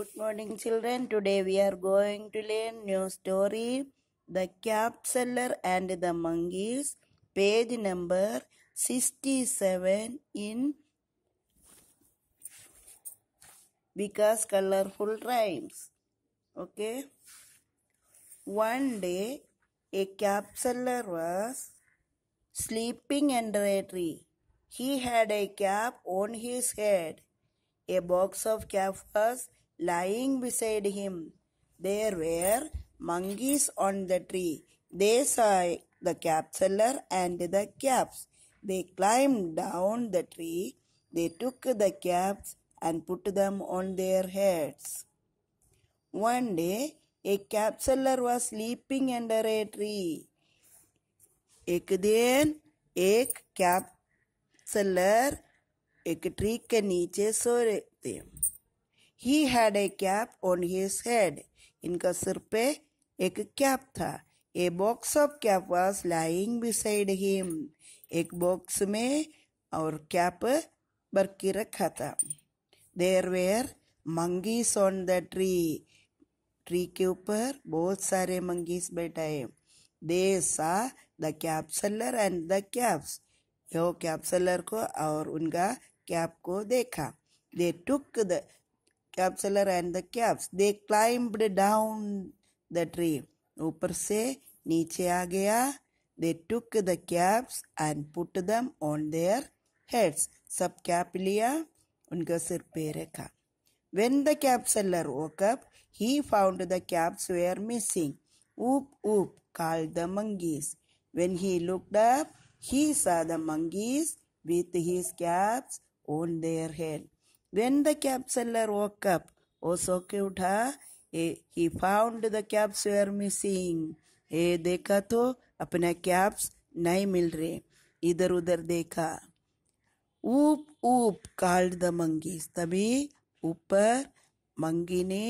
Good morning, children. Today we are going to learn new story, The Cap Seller and the Monkeys, page number 67 in because colorful rhymes. Okay. One day, a cap seller was sleeping under a tree. He had a cap on his head. A box of cap was lying beside him. There were monkeys on the tree. They saw the capsular and the caps. They climbed down the tree. They took the caps and put them on their heads. One day, a capsular was sleeping under a tree. Ek din ek cap ek tree ke niche नीचे सो He had a cap on his head. इनका सिर पे एक cap था a box of cap was lying beside him एक box में और cap बरकी रखा था there were monkeys on the tree tree के ऊपर बहुत सारे मंगीज बैठाए they saw the cap seller and the caps यो कैप सेलर को और उनका कैप को देखा they took the Capsular and the caps. They climbed down the tree. ऊपर se, niche आ they took the caps and put them on their heads. Subcapilla Unka sir पे रखा When the capsular woke up, he found the caps were missing. Oop oop, called the monkeys. When he looked up, he saw the monkeys with his caps on their head. When the cab seller woke up, Osokuda, he found the caps were missing. ए देखा तो अपना caps नहीं मिल रहे इधर उधर देखा ऊप ऊप काल्ड द मंगीस तभी ऊपर मंगी ने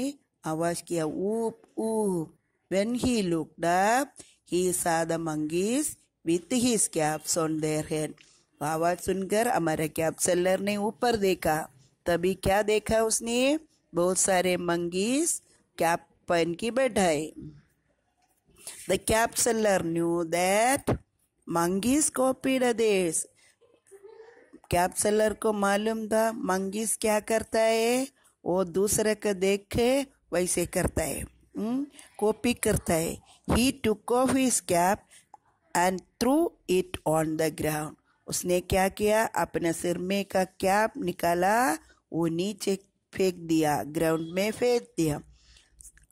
आवाज किया ऊप ऊप when he looked up, he saw the monkeys with his caps on their head. आवाज सुनकर हमारे कैप सेलर ने ऊपर देखा तभी क्या देखा उसने बहुत सारे मंगीस कैप पहन की बैठाए the cap seller knew that monkeys copy this cap seller को मालूम था मंगीस क्या करता है वो दूसरे को देख के वैसे करता है कॉपी हम्म, करता है he took off his cap and threw it on the ground उसने क्या किया अपने सिर में का कैप निकाला वो नीचे फेंक दिया ग्राउंड में फेंक दिया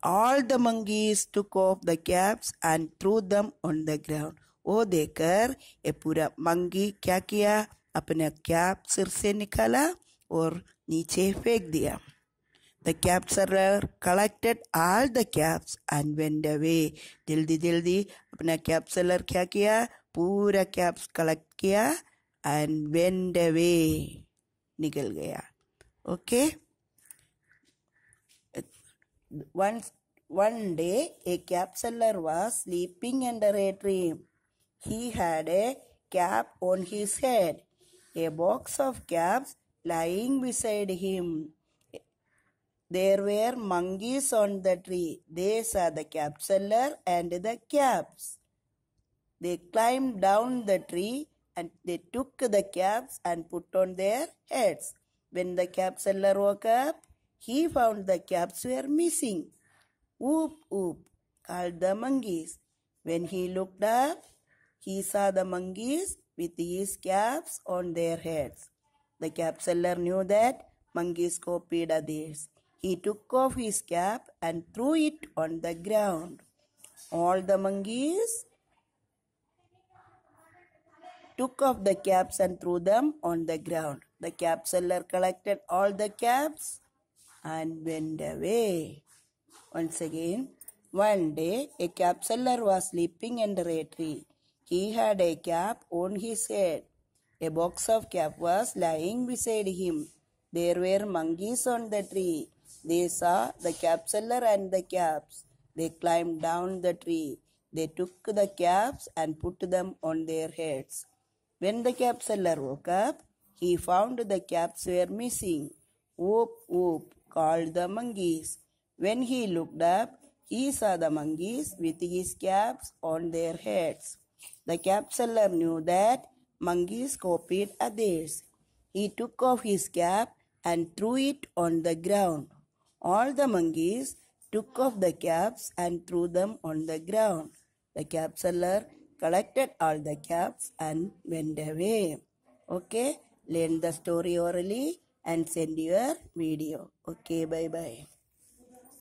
all the monkeys took off the caps and threw them on the ground वो देखकर ये पूरा मंगी क्या किया अपना कैप सिर से निकाला और नीचे फेंक दिया the capturer collected all the caps and went away जल्दी जल्दी अपना कैप्सलर क्या किया पूरा कैप्स कलेक्ट किया एंड वेंड अवे निकल गया Okay. Once, one day, a capseller was sleeping under a tree. He had a cap on his head, a box of caps lying beside him. There were monkeys on the tree. They saw the capseller and the caps. They climbed down the tree and they took the caps and put on their heads. When the cab seller woke up, he found the cabs were missing. Whoop, whoop, called the monkeys. When he looked up, he saw the monkeys with these caps on their heads. The capseller seller knew that monkeys copied others. He took off his cap and threw it on the ground. All the monkeys took off the caps and threw them on the ground. The cap seller collected all the caps and went away. Once again, one day a cap seller was sleeping under a tree. He had a cap on his head. A box of cap was lying beside him. There were monkeys on the tree. They saw the cap seller and the caps. They climbed down the tree. They took the caps and put them on their heads. When the cap seller woke up, he found the caps were missing. Whoop, whoop, called the monkeys. When he looked up, he saw the monkeys with his caps on their heads. The cap seller knew that monkeys copied others. He took off his cap and threw it on the ground. All the monkeys took off the caps and threw them on the ground. The cap seller collected all the caps and went away. Okay learn the story orally and send your video okay bye bye